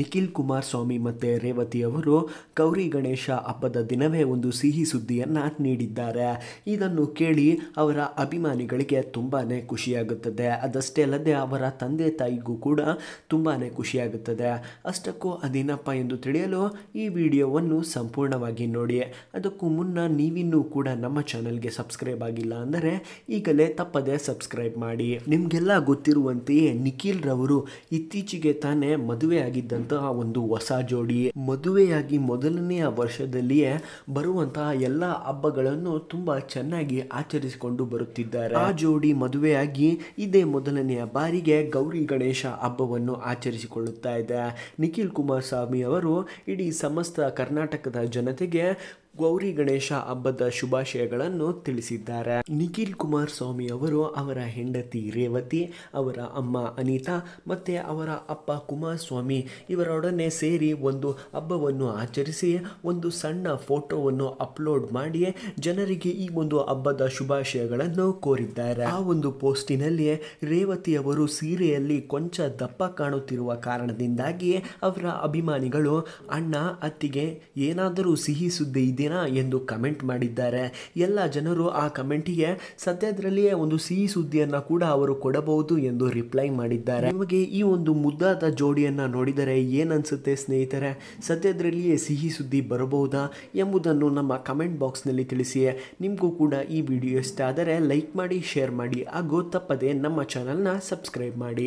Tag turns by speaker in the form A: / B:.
A: ನಿಖಿಲ್ ಕುಮಾರಸ್ವಾಮಿ ಮತ್ತು ರೇವತಿ ಅವರು ಗೌರಿ ಗಣೇಶ ಹಬ್ಬದ ದಿನವೇ ಒಂದು ಸಿಹಿ ಸುದ್ದಿಯನ್ನು ನೀಡಿದ್ದಾರೆ ಇದನ್ನು ಕೇಳಿ ಅವರ ಅಭಿಮಾನಿಗಳಿಗೆ ತುಂಬಾ ಖುಷಿಯಾಗುತ್ತದೆ ಅದಷ್ಟೇ ಅಲ್ಲದೆ ಅವರ ತಂದೆ ತಾಯಿಗೂ ಕೂಡ ತುಂಬಾ ಖುಷಿಯಾಗುತ್ತದೆ ಅಷ್ಟಕ್ಕೂ ಅದೇನಪ್ಪ ಎಂದು ತಿಳಿಯಲು ಈ ವಿಡಿಯೋವನ್ನು ಸಂಪೂರ್ಣವಾಗಿ ನೋಡಿ ಅದಕ್ಕೂ ಮುನ್ನ ನೀವಿನ್ನೂ ಕೂಡ ನಮ್ಮ ಚಾನಲ್ಗೆ ಸಬ್ಸ್ಕ್ರೈಬ್ ಆಗಿಲ್ಲ ಅಂದರೆ ಈಗಲೇ ತಪ್ಪದೇ ಸಬ್ಸ್ಕ್ರೈಬ್ ಮಾಡಿ ನಿಮಗೆಲ್ಲ ಗೊತ್ತಿರುವಂತೆಯೇ ನಿಖಿಲ್ರವರು ಇತ್ತೀಚೆಗೆ ತಾನೇ ಮದುವೆ ಆಗಿದ್ದ ಬರುವಂತಹ ಒಂದು ಹೊಸ ಜೋಡಿ ಮದುವೆಯಾಗಿ ಮೊದಲನೆಯ ವರ್ಷದಲ್ಲಿಯೇ ಬರುವಂತಹ ಎಲ್ಲ ಹಬ್ಬಗಳನ್ನು ತುಂಬಾ ಚೆನ್ನಾಗಿ ಆಚರಿಸಿಕೊಂಡು ಬರುತ್ತಿದ್ದಾರೆ ಆ ಜೋಡಿ ಮದುವೆಯಾಗಿ ಇದೇ ಮೊದಲನೆಯ ಬಾರಿಗೆ ಗೌರಿ ಗಣೇಶ ಹಬ್ಬವನ್ನು ಆಚರಿಸಿಕೊಳ್ಳುತ್ತಾ ಇದೆ ನಿಖಿಲ್ ಸ್ವಾಮಿ ಅವರು ಇಡೀ ಸಮಸ್ತ ಕರ್ನಾಟಕದ ಜನತೆಗೆ ಗೌರಿ ಗಣೇಶ ಹಬ್ಬದ ಶುಭಾಶಯಗಳನ್ನು ತಿಳಿಸಿದ್ದಾರೆ ನಿಖಿಲ್ ಸ್ವಾಮಿ ಅವರು ಅವರ ಹೆಂಡತಿ ರೇವತಿ ಅವರ ಅಮ್ಮ ಅನಿತಾ ಮತ್ತೆ ಅವರ ಅಪ್ಪ ಕುಮಾರಸ್ವಾಮಿ ಇವರೊಡನೆ ಸೇರಿ ಒಂದು ಹಬ್ಬವನ್ನು ಆಚರಿಸಿ ಒಂದು ಸಣ್ಣ ಫೋಟೋವನ್ನು ಅಪ್ಲೋಡ್ ಮಾಡಿ ಜನರಿಗೆ ಈ ಒಂದು ಹಬ್ಬದ ಶುಭಾಶಯಗಳನ್ನು ಕೋರಿದ್ದಾರೆ ಆ ಒಂದು ಪೋಸ್ಟಿನಲ್ಲಿ ರೇವತಿ ಅವರು ಸೀರೆಯಲ್ಲಿ ಕೊಂಚ ದಪ್ಪ ಕಾಣುತ್ತಿರುವ ಕಾರಣದಿಂದಾಗಿ ಅವರ ಅಭಿಮಾನಿಗಳು ಅಣ್ಣ ಅತ್ತಿಗೆ ಏನಾದರೂ ಸಿಹಿ ಸುದ್ದಿ ಇದೆ ಮಾಡಿದ್ದೀರಾ ಎಂದು ಕಮೆಂಟ್ ಮಾಡಿದ್ದಾರೆ ಎಲ್ಲ ಜನರು ಆ ಕಮೆಂಟಿಗೆ ಸದ್ಯದರಲ್ಲಿಯೇ ಒಂದು ಸಿಹಿ ಸುದ್ದಿಯನ್ನು ಕೂಡ ಅವರು ಕೊಡಬಹುದು ಎಂದು ರಿಪ್ಲೈ ಮಾಡಿದ್ದಾರೆ ನಿಮಗೆ ಈ ಒಂದು ಮುದ್ದಾದ ಜೋಡಿಯನ್ನು ನೋಡಿದರೆ ಏನನ್ಸುತ್ತೆ ಸ್ನೇಹಿತರೆ ಸದ್ಯದರಲ್ಲಿಯೇ ಸಿಹಿ ಸುದ್ದಿ ಬರಬಹುದಾ ಎಂಬುದನ್ನು ನಮ್ಮ ಕಮೆಂಟ್ ಬಾಕ್ಸ್ನಲ್ಲಿ ತಿಳಿಸಿ ನಿಮಗೂ ಕೂಡ ಈ ವಿಡಿಯೋ ಇಷ್ಟ ಆದರೆ ಲೈಕ್ ಮಾಡಿ ಶೇರ್ ಮಾಡಿ ಹಾಗೂ ತಪ್ಪದೆ ನಮ್ಮ ಚಾನಲ್ನ ಸಬ್ಸ್ಕ್ರೈಬ್ ಮಾಡಿ